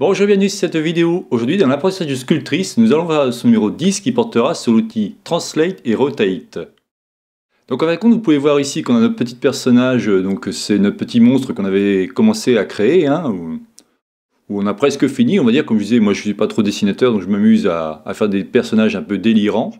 Bonjour, bienvenue sur cette vidéo. Aujourd'hui, dans l'apprentissage de Sculptrice, nous allons voir ce numéro 10 qui portera sur l'outil Translate et Rotate. Donc en fin vous pouvez voir ici qu'on a notre petit personnage, donc c'est notre petit monstre qu'on avait commencé à créer, hein, où, on a presque fini, on va dire, comme je disais, moi je suis pas trop dessinateur, donc je m'amuse à, faire des personnages un peu délirants.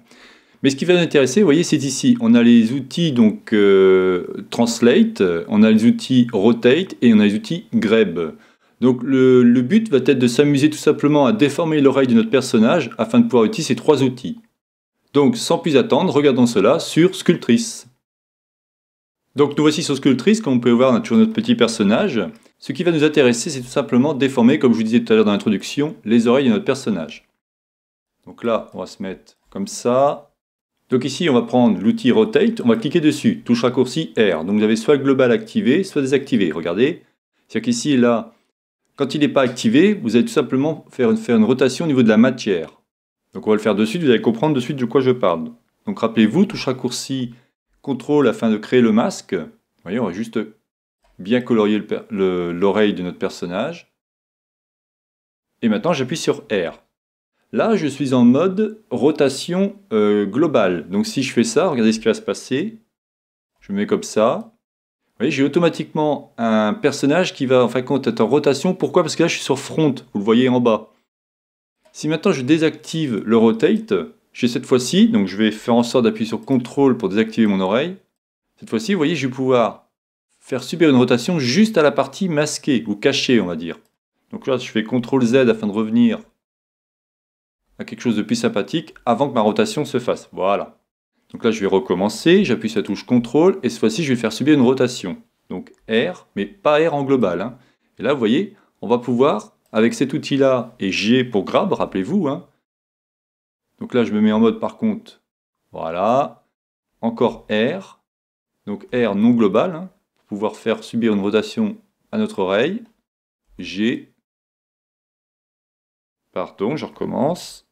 Mais ce qui va nous intéresser, vous voyez, c'est ici, on a les outils donc euh, Translate, on a les outils Rotate et on a les outils Grab. Donc le, but va être de s'amuser tout simplement à déformer l'oreille de notre personnage afin de pouvoir utiliser ces trois outils. Donc sans plus attendre, regardons cela sur Sculptrice. Donc nous voici sur Sculptrice, comme on peut voir, on a toujours notre petit personnage. Ce qui va nous intéresser, c'est tout simplement déformer, comme je vous disais tout à l'heure dans l'introduction, les oreilles de notre personnage. Donc là, on va se mettre comme ça. Donc ici, on va prendre l'outil Rotate, on va cliquer dessus, touche raccourci R. Donc vous avez soit global activé, soit désactivé, regardez. C'est-à-dire qu'ici, là, quand il n'est pas activé, vous allez tout simplement faire une, faire une rotation au niveau de la matière. Donc on va le faire de suite, vous allez comprendre de suite de quoi je parle. Donc rappelez-vous, touche raccourci, contrôle afin de créer le masque. Vous voyez, on va juste bien colorier l'oreille de notre personnage. Et maintenant, j'appuie sur R. Là, je suis en mode rotation euh, globale. Donc si je fais ça, regardez ce qui va se passer. Je me mets comme ça voyez, j'ai automatiquement un personnage qui va être en rotation. Pourquoi Parce que là, je suis sur front, vous le voyez en bas. Si maintenant je désactive le rotate, j'ai cette fois-ci, donc je vais faire en sorte d'appuyer sur CTRL pour désactiver mon oreille. Cette fois-ci, vous voyez, je vais pouvoir faire subir une rotation juste à la partie masquée ou cachée, on va dire. Donc là, je fais CTRL Z afin de revenir à quelque chose de plus sympathique avant que ma rotation se fasse. Voilà. Donc là, je vais recommencer, j'appuie sur la touche CTRL, et cette fois-ci, je vais faire subir une rotation. Donc R, mais pas R en global. Hein. Et là, vous voyez, on va pouvoir, avec cet outil-là, et G pour grab, rappelez-vous. Hein. Donc là, je me mets en mode par contre, voilà, encore R, donc R non global, hein, pour pouvoir faire subir une rotation à notre oreille. G, pardon, je recommence.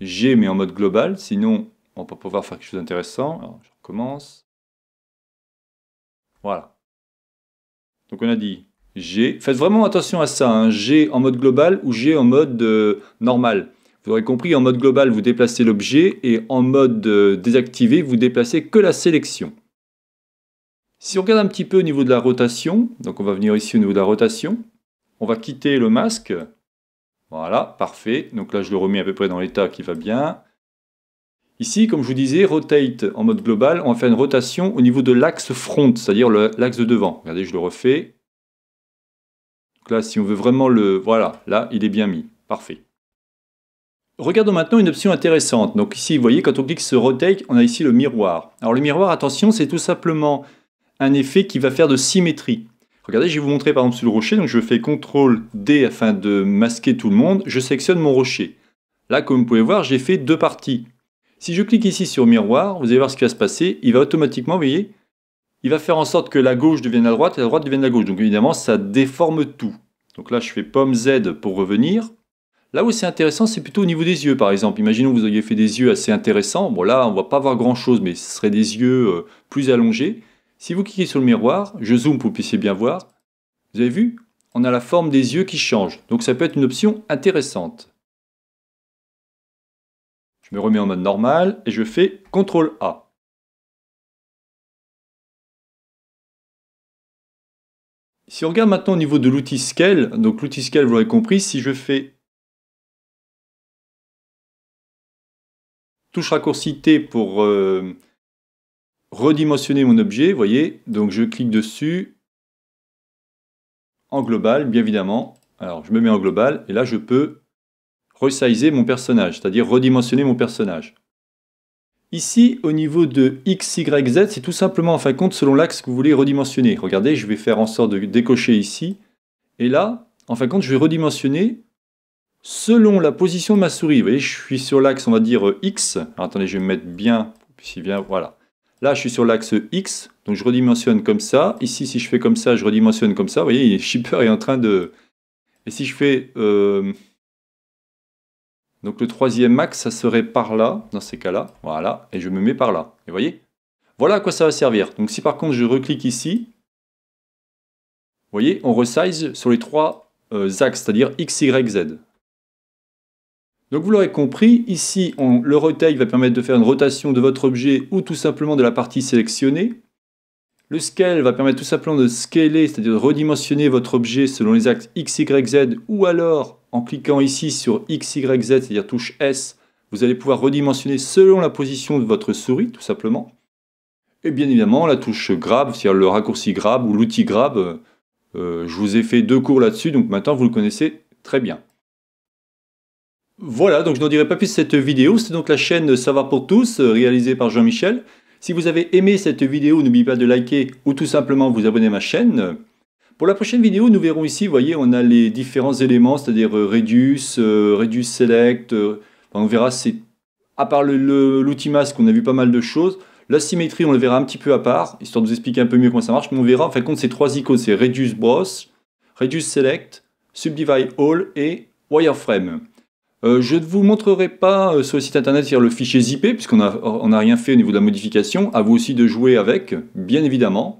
G mais en mode global, sinon on va pouvoir faire quelque chose d'intéressant. je recommence. Voilà. Donc on a dit G. Faites vraiment attention à ça, hein. G en mode global ou G en mode euh, normal. Vous aurez compris, en mode global, vous déplacez l'objet et en mode euh, désactivé, vous déplacez que la sélection. Si on regarde un petit peu au niveau de la rotation, donc on va venir ici au niveau de la rotation, on va quitter le masque. Voilà, parfait. Donc là, je le remets à peu près dans l'état qui va bien. Ici, comme je vous disais, rotate en mode global, on va faire une rotation au niveau de l'axe front, c'est-à-dire l'axe de devant. Regardez, je le refais. Donc là, si on veut vraiment le... Voilà, là, il est bien mis. Parfait. Regardons maintenant une option intéressante. Donc ici, vous voyez, quand on clique sur Rotate, on a ici le miroir. Alors le miroir, attention, c'est tout simplement un effet qui va faire de symétrie. Regardez, je vais vous montrer par exemple sur le rocher. Donc je fais CTRL D afin de masquer tout le monde. Je sélectionne mon rocher. Là, comme vous pouvez voir, j'ai fait deux parties. Si je clique ici sur miroir, vous allez voir ce qui va se passer. Il va automatiquement, vous voyez, il va faire en sorte que la gauche devienne la droite et la droite devienne la gauche. Donc évidemment, ça déforme tout. Donc là, je fais pomme Z pour revenir. Là où c'est intéressant, c'est plutôt au niveau des yeux, par exemple. Imaginons que vous ayez fait des yeux assez intéressants. Bon là, on ne va pas voir grand-chose, mais ce seraient des yeux euh, plus allongés. Si vous cliquez sur le miroir, je zoome pour que vous puissiez bien voir. Vous avez vu On a la forme des yeux qui change. Donc ça peut être une option intéressante me remets en mode normal et je fais CTRL A. Si on regarde maintenant au niveau de l'outil Scale, donc l'outil Scale, vous l'aurez compris, si je fais touche raccourci T pour euh, redimensionner mon objet, vous voyez, donc je clique dessus, en global, bien évidemment. Alors, je me mets en global, et là, je peux resizer mon personnage, c'est-à-dire redimensionner mon personnage. Ici, au niveau de x, y, z, c'est tout simplement en fin de compte selon l'axe que vous voulez redimensionner. Regardez, je vais faire en sorte de décocher ici. Et là, en fin de compte, je vais redimensionner selon la position de ma souris. Vous voyez, je suis sur l'axe, on va dire x. attendez, je vais me mettre bien, si bien, voilà. Là, je suis sur l'axe x, donc je redimensionne comme ça. Ici, si je fais comme ça, je redimensionne comme ça. Vous voyez, Shipper est en train de... Et si je fais... Euh, donc le troisième axe, ça serait par là, dans ces cas-là. Voilà, et je me mets par là. Et voyez Voilà à quoi ça va servir. Donc si par contre je reclique ici, vous voyez, on resize sur les trois euh, axes, c'est-à-dire X, Y, Z. Donc vous l'aurez compris, ici, le rotate va permettre de faire une rotation de votre objet ou tout simplement de la partie sélectionnée. Le scale va permettre tout simplement de scaler, c'est-à-dire de redimensionner votre objet selon les axes X, Y, Z ou alors en cliquant ici sur X, Y, Z, c'est-à-dire touche S, vous allez pouvoir redimensionner selon la position de votre souris, tout simplement. Et bien évidemment, la touche grab, c'est-à-dire le raccourci grab ou l'outil grab, euh, je vous ai fait deux cours là-dessus, donc maintenant vous le connaissez très bien. Voilà, donc je n'en dirai pas plus cette vidéo. C'est donc la chaîne Savoir pour tous, euh, réalisée par Jean-Michel. Si vous avez aimé cette vidéo, n'oubliez pas de liker ou tout simplement vous abonner à ma chaîne. Pour la prochaine vidéo, nous verrons ici, vous voyez, on a les différents éléments, c'est-à-dire Reduce, Reduce euh, Select, euh, on verra, c'est à part l'outil masque, on a vu pas mal de choses. La symétrie, on le verra un petit peu à part, histoire de vous expliquer un peu mieux comment ça marche, mais on verra, en fin de compte, ces trois icônes, c'est Reduce Bros, Reduce Select, Subdivide All et Wireframe. Euh, je ne vous montrerai pas sur le site internet le fichier zippé, puisqu'on n'a rien fait au niveau de la modification. À vous aussi de jouer avec, bien évidemment.